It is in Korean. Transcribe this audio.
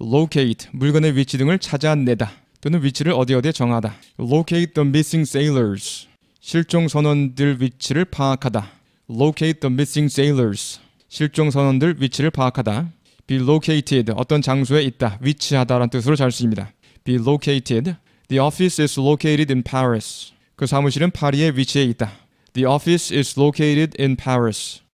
locate 물건의 위치 등을 찾아내다 또는 위치를 어디 어디에 정하다. locate the missing sailors 실종 선원들 위치를 파악하다. locate the missing sailors 실종 선원들 위치를 파악하다. be located 어떤 장소에 있다, 위치하다라는 뜻으로 잘 쓰입니다. be located The office is located in Paris. 그 사무실은 파리에 위치해 있다. The office is located in Paris.